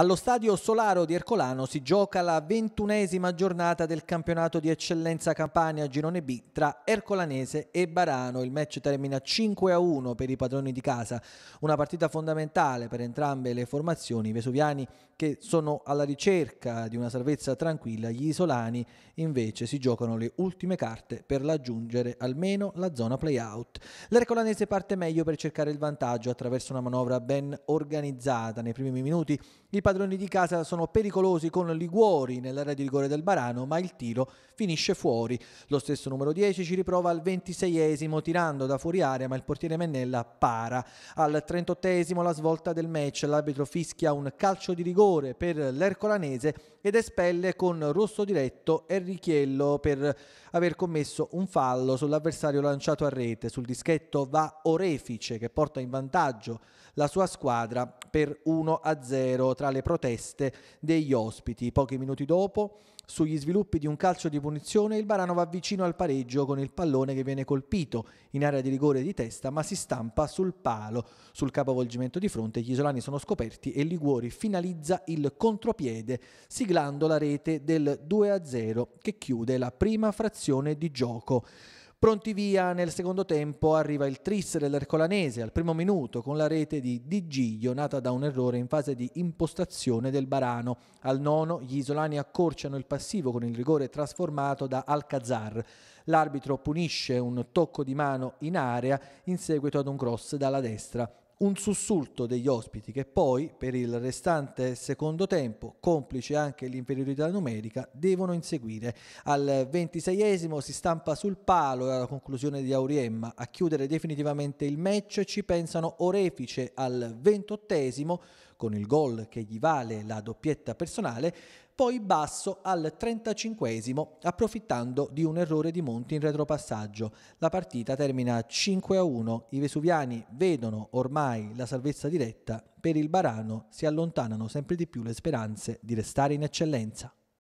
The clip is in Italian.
Allo stadio Solaro di Ercolano si gioca la ventunesima giornata del campionato di eccellenza Campania Girone B tra Ercolanese e Barano. Il match termina 5 a 1 per i padroni di casa, una partita fondamentale per entrambe le formazioni. I vesuviani che sono alla ricerca di una salvezza tranquilla, gli isolani invece si giocano le ultime carte per raggiungere almeno la zona playout. L'Ercolanese parte meglio per cercare il vantaggio attraverso una manovra ben organizzata. Nei primi minuti i padroni di casa sono pericolosi con Liguori nell'area di rigore del Barano, ma il tiro finisce fuori. Lo stesso numero 10 ci riprova al 26esimo tirando da fuori area, ma il portiere Mennella para. Al 38esimo la svolta del match, l'arbitro fischia un calcio di rigore per l'Ercolanese ed espelle con rosso diretto Enrichiello per aver commesso un fallo sull'avversario lanciato a rete. Sul dischetto va Orefice che porta in vantaggio la sua squadra per 1-0 tra le alle proteste degli ospiti. Pochi minuti dopo, sugli sviluppi di un calcio di punizione, il Barano va vicino al pareggio con il pallone che viene colpito in area di rigore di testa, ma si stampa sul palo. Sul capovolgimento di fronte, gli isolani sono scoperti e Liguori finalizza il contropiede, siglando la rete del 2-0 che chiude la prima frazione di gioco. Pronti via nel secondo tempo arriva il tris dell'Ercolanese al primo minuto con la rete di Di Giglio nata da un errore in fase di impostazione del Barano. Al nono gli isolani accorciano il passivo con il rigore trasformato da Alcazar. L'arbitro punisce un tocco di mano in area in seguito ad un cross dalla destra un sussulto degli ospiti che poi, per il restante secondo tempo, complice anche l'inferiorità numerica, devono inseguire. Al ventiseiesimo si stampa sul palo alla conclusione di Auriemma. A chiudere definitivamente il match ci pensano Orefice al ventottesimo, con il gol che gli vale la doppietta personale, poi Basso al 35 approfittando di un errore di Monti in retropassaggio. La partita termina 5-1, i vesuviani vedono ormai la salvezza diretta, per il Barano si allontanano sempre di più le speranze di restare in eccellenza.